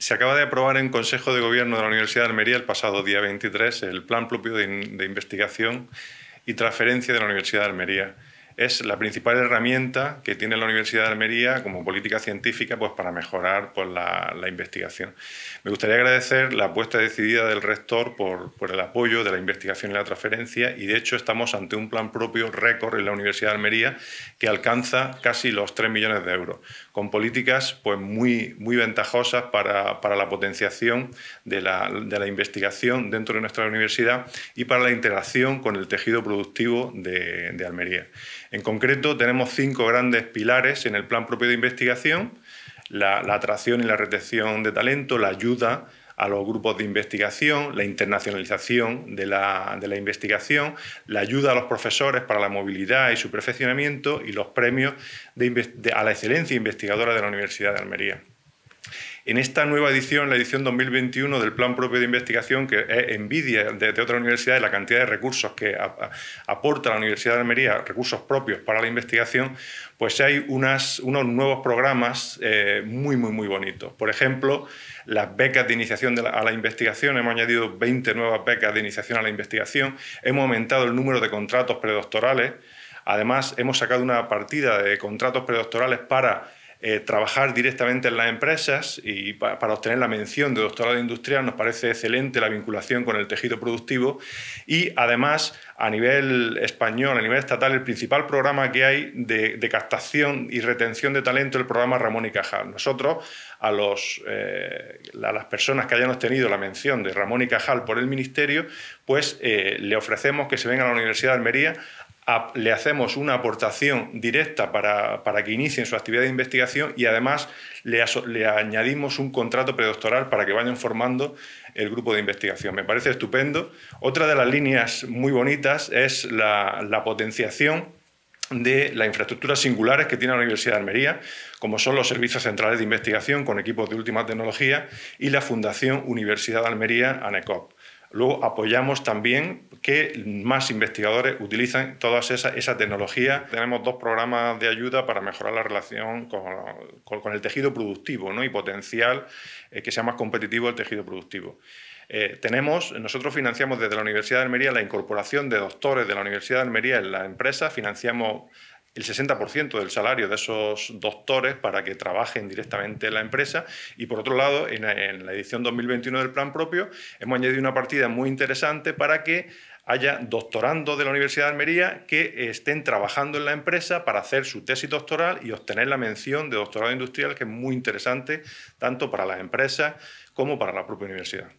Se acaba de aprobar en Consejo de Gobierno de la Universidad de Almería el pasado día 23 el Plan Propio de, de Investigación y Transferencia de la Universidad de Almería es la principal herramienta que tiene la Universidad de Almería como política científica pues, para mejorar pues, la, investigación. Me gustaría agradecer la apuesta decidida del rector por, el apoyo de la investigación y la transferencia y de hecho estamos ante un plan propio récord en la Universidad de Almería que alcanza casi los 3 millones de euros, con políticas pues, muy, muy ventajosas para, la potenciación de la, investigación dentro de nuestra universidad y para la integración con el tejido productivo de Almería. En concreto, tenemos cinco grandes pilares en el plan propio de investigación, la, atracción y la retención de talento, la ayuda a los grupos de investigación, la internacionalización de la, investigación, la ayuda a los profesores para la movilidad y su perfeccionamiento y los premios a la excelencia investigadora de la Universidad de Almería. En esta nueva edición, la edición 2021 del Plan Propio de Investigación, que es envidia de, otra universidad y la cantidad de recursos que aporta la Universidad de Almería, recursos propios para la investigación, pues hay unos nuevos programas eh, muy, muy, muy bonitos. Por ejemplo, las becas de iniciación a la investigación, hemos añadido 20 nuevas becas de iniciación a la investigación, hemos aumentado el número de contratos predoctorales, además hemos sacado una partida de contratos predoctorales para eh, trabajar directamente en las empresas y para obtener la mención de doctorado industrial nos parece excelente la vinculación con el tejido productivo y además a nivel español, a nivel estatal, el principal programa que hay de, captación y retención de talento es el programa Ramón y Cajal. Nosotros a, los, eh, las personas que hayan obtenido la mención de Ramón y Cajal por el Ministerio, pues eh, le ofrecemos que se vengan a la Universidad de Almería le hacemos una aportación directa para, que inicien su actividad de investigación y además le, añadimos un contrato predoctoral para que vayan formando el grupo de investigación. Me parece estupendo. Otra de las líneas muy bonitas es la potenciación de las infraestructuras singulares que tiene la Universidad de Almería, como son los servicios centrales de investigación con equipos de última tecnología y la Fundación Universidad de Almería, ANECOP. Luego apoyamos también que más investigadores utilicen toda esa, tecnología. Tenemos dos programas de ayuda para mejorar la relación con, el tejido productivo ¿no? y potencial eh, que sea más competitivo el tejido productivo. Eh, tenemos, nosotros financiamos desde la Universidad de Almería la incorporación de doctores de la Universidad de Almería en la empresa, financiamos el 60% del salario de esos doctores para que trabajen directamente en la empresa. Y por otro lado, en, la edición 2021 del plan propio, hemos añadido una partida muy interesante para que haya doctorando de la Universidad de Almería que estén trabajando en la empresa para hacer su tesis doctoral y obtener la mención de doctorado industrial, que es muy interesante tanto para las empresas como para la propia universidad.